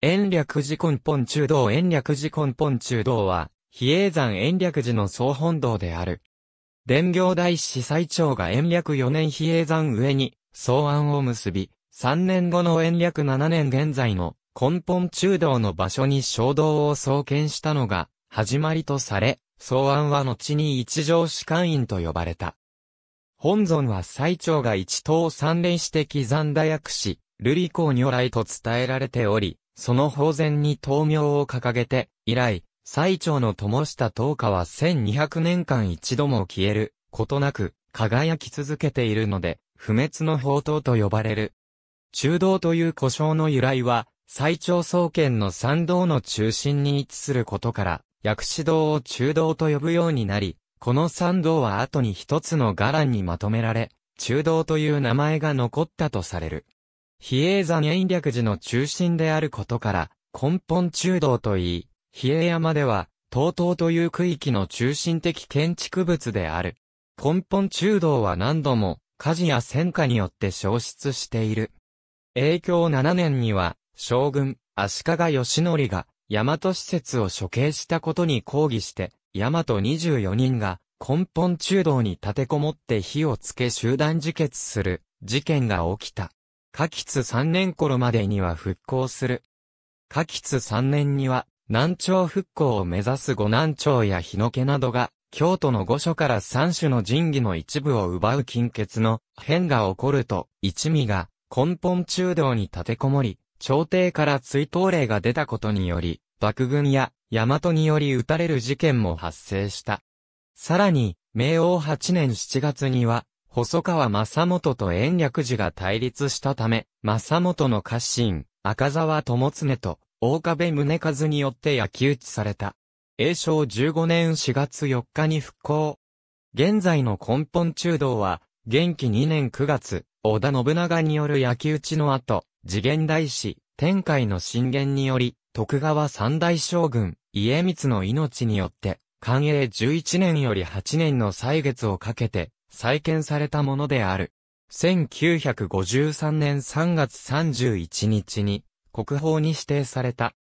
延暦寺根本中道延暦寺根本中道は、比叡山延暦寺の総本堂である。伝行大師最長が延暦4年比叡山上に、草案を結び、3年後の延暦7年現在の根本中道の場所に衝動を創建したのが、始まりとされ、草案は後に一条士官院と呼ばれた。本尊は最長が一等三連して刻んだ薬師、瑠璃光如来と伝えられており、その法前に灯明を掲げて、以来、最長の灯した灯火は1200年間一度も消える、ことなく、輝き続けているので、不滅の宝刀と呼ばれる。中道という故障の由来は、最長総研の参道の中心に位置することから、薬師堂を中道と呼ぶようになり、この参道は後に一つの伽藍にまとめられ、中道という名前が残ったとされる。比叡山延暦寺の中心であることから、根本中道といい、比叡山では、東東という区域の中心的建築物である。根本中道は何度も、火事や戦火によって消失している。影響7年には、将軍、足利義則が、大和施設を処刑したことに抗議して、大和24人が、根本中道に立てこもって火をつけ集団自決する、事件が起きた。季津3年頃までには復興する。季津3年には、南朝復興を目指す五南朝や日野家などが、京都の御所から三種の神器の一部を奪う金欠の変が起こると、一味が根本中道に立てこもり、朝廷から追悼令が出たことにより、幕軍や大和により撃たれる事件も発生した。さらに、明王8年7月には、細川正元と延暦寺が対立したため、正元の家臣、赤沢友常と、大壁宗和によって焼き討ちされた。永正15年4月4日に復興。現在の根本中道は、元気2年9月、織田信長による焼き討ちの後、次元大師、天海の震言により、徳川三大将軍、家光の命によって、寛永11年より8年の歳月をかけて、再建されたものである。1953年3月31日に国宝に指定された。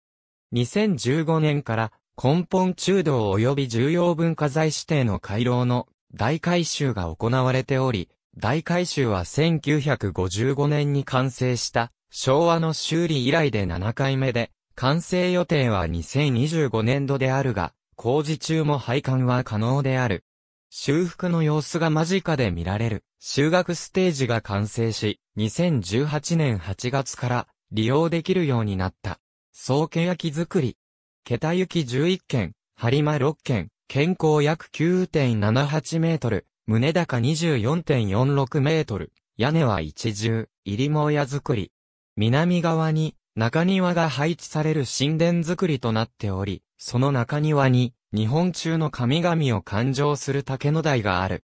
2015年から根本中道及び重要文化財指定の回廊の大改修が行われており、大改修は1955年に完成した昭和の修理以来で7回目で、完成予定は2025年度であるが、工事中も配管は可能である。修復の様子が間近で見られる修学ステージが完成し、2018年8月から利用できるようになった。総家焼き作り。桁行11件、張間6件、健康約9.78メートル、胸高24.46メートル、屋根は一重、入りも屋作り。南側に中庭が配置される神殿作りとなっており、その中庭に日本中の神々を勘定する竹の台がある。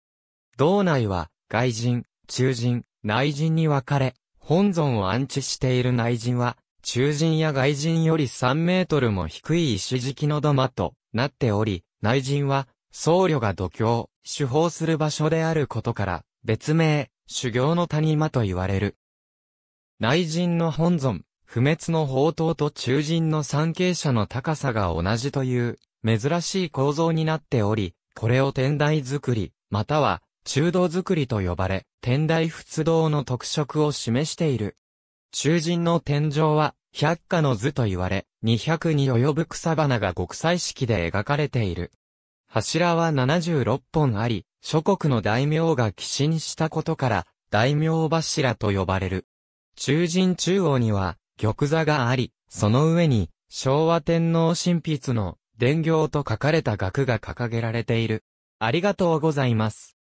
道内は、外人、中人、内人に分かれ、本尊を安置している内人は、中人や外人より3メートルも低い石敷きの土間となっており、内人は、僧侶が度胸、手法する場所であることから、別名、修行の谷間と言われる。内人の本尊、不滅の宝刀と中人の参詣者の高さが同じという、珍しい構造になっており、これを天台作り、または中道作りと呼ばれ、天台仏道の特色を示している。中人の天井は、百花の図と言われ、200に及ぶ草花が極彩色で描かれている。柱は76本あり、諸国の大名が寄進したことから、大名柱と呼ばれる。中人中央には、玉座があり、その上に、昭和天皇神筆の伝行と書かれた額が掲げられている。ありがとうございます。